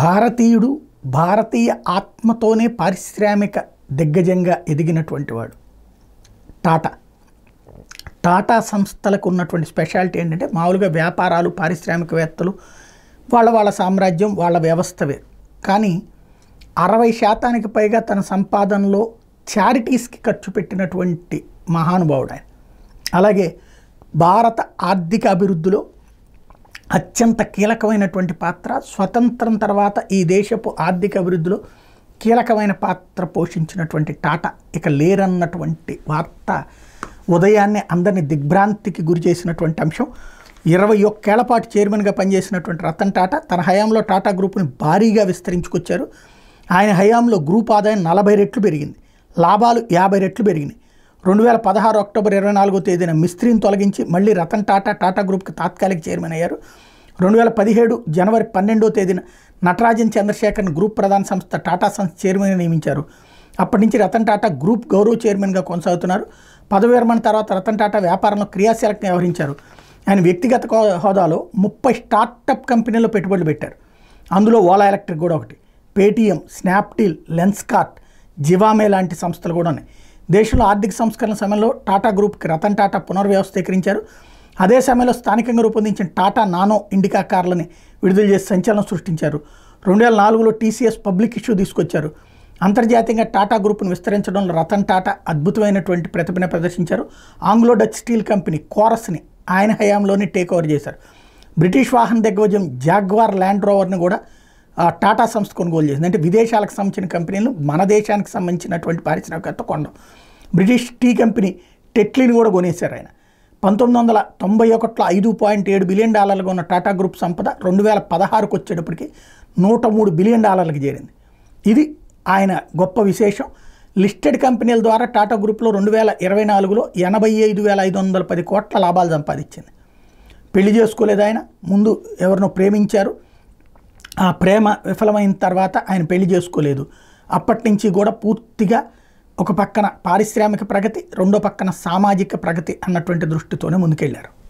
భారతీయుడు భారతీయ ఆత్మతోనే పారిశ్రామిక దిగ్గజంగా ఎదిగినటువంటి వాడు టాటా టాటా సంస్థలకు ఉన్నటువంటి స్పెషాలిటీ ఏంటంటే మామూలుగా వ్యాపారాలు పారిశ్రామికవేత్తలు వాళ్ళ వాళ్ళ సామ్రాజ్యం వాళ్ళ వ్యవస్థవే కానీ అరవై శాతానికి పైగా తన సంపాదనలో చారిటీస్కి ఖర్చు పెట్టినటువంటి మహానుభావుడు ఆయన అలాగే భారత ఆర్థిక అభివృద్ధిలో అత్యంత కీలకమైనటువంటి పాత్ర స్వతంత్రం తర్వాత ఈ దేశపు ఆర్థిక అభివృద్ధిలో కీలకమైన పాత్ర పోషించినటువంటి టాటా ఇక లేరన్నటువంటి వార్త ఉదయాన్నే అందరినీ దిగ్భ్రాంతికి గురి చేసినటువంటి అంశం ఇరవై ఒక్కేళ్ల పాటు చైర్మన్గా పనిచేసినటువంటి రతన్ టాటా తన హయాంలో టాటా గ్రూప్ని భారీగా విస్తరించుకొచ్చారు ఆయన హయాంలో గ్రూప్ ఆదాయం నలభై రెట్లు పెరిగింది లాభాలు యాభై రెట్లు పెరిగినాయి రెండు వేల పదహారు అక్టోబర్ ఇరవై నాలుగో తేదీన మిస్త్రీని తొలగించి మళ్ళీ రతన్ టాటా టాటా గ్రూప్కి తాత్కాలిక చైర్మన్ అయ్యారు రెండు వేల పదిహేడు జనవరి పన్నెండో తేదీన నటరాజన్ చంద్రశేఖర్ గ్రూప్ ప్రధాన సంస్థ టాటా సంస్థ చైర్మన్గా నియమించారు అప్పటి నుంచి రతన్ టాటా గ్రూప్ గౌరవ చైర్మన్గా కొనసాగుతున్నారు పదవి విరమణ తర్వాత రతన్ టాటా వ్యాపారంలో క్రియాశీలకంగా వ్యవహరించారు ఆయన వ్యక్తిగత హోదాలో ముప్పై స్టార్టప్ కంపెనీల్లో పెట్టుబడులు పెట్టారు అందులో ఓలా ఎలక్ట్రిక్ కూడా ఒకటి పేటీఎం స్నాప్డీల్ లెన్స్కార్ట్ జివామే లాంటి సంస్థలు కూడా ఉన్నాయి దేశంలో ఆర్థిక సంస్కరణ సమయంలో టాటా గ్రూప్కి రతన్ టాటా పునర్వ్యవస్థీకరించారు అదే సమయంలో స్థానికంగా రూపొందించిన టాటా నానో ఇండికా కార్లని విడుదల చేసి సంచలనం సృష్టించారు రెండు వేల నాలుగులో టీసీఎస్ పబ్లిక్ ఇష్యూ తీసుకొచ్చారు అంతర్జాతీయంగా టాటా గ్రూప్ను విస్తరించడంలో రతన్ టాటా అద్భుతమైనటువంటి ప్రతిభను ప్రదర్శించారు ఆంగ్లో డచ్ స్టీల్ కంపెనీ కోరస్ని ఆయన హయాంలోనే టేక్ ఓవర్ చేశారు బ్రిటిష్ వాహన దిగ్గజం జాగ్వార్ ల్యాండ్ రోవర్ని కూడా టాటా సంస్థ కొనుగోలు చేసింది అంటే విదేశాలకు సంబంధించిన కంపెనీలు మన దేశానికి సంబంధించినటువంటి పారిశ్రామికత్వ కొండ బ్రిటిష్ టీ కంపెనీ టెట్లీని కూడా కొనేశారు ఆయన పంతొమ్మిది వందల తొంభై ఒకటిలో ఐదు పాయింట్ ఏడు బిలియన్ డాలర్లుగా ఉన్న టాటా గ్రూప్ సంపద రెండు వేల పదహారుకు వచ్చేటప్పటికి నూట మూడు బిలియన్ డాలర్లకు చేరింది ఇది ఆయన గొప్ప విశేషం లిస్టెడ్ కంపెనీల ద్వారా టాటా గ్రూప్లో రెండు వేల ఇరవై నాలుగులో ఎనభై ఐదు వేల ఐదు వందల పది కోట్ల లాభాలు సంపాదించింది పెళ్లి చేసుకోలేదు ఆయన ముందు ఎవరినో ప్రేమించారు ఆ ప్రేమ విఫలమైన తర్వాత ఆయన పెళ్లి చేసుకోలేదు అప్పటి నుంచి కూడా పూర్తిగా ఒక పక్కన పారిశ్రామిక ప్రగతి రెండో పక్కన సామాజిక ప్రగతి అన్నటువంటి దృష్టితోనే ముందుకెళ్లారు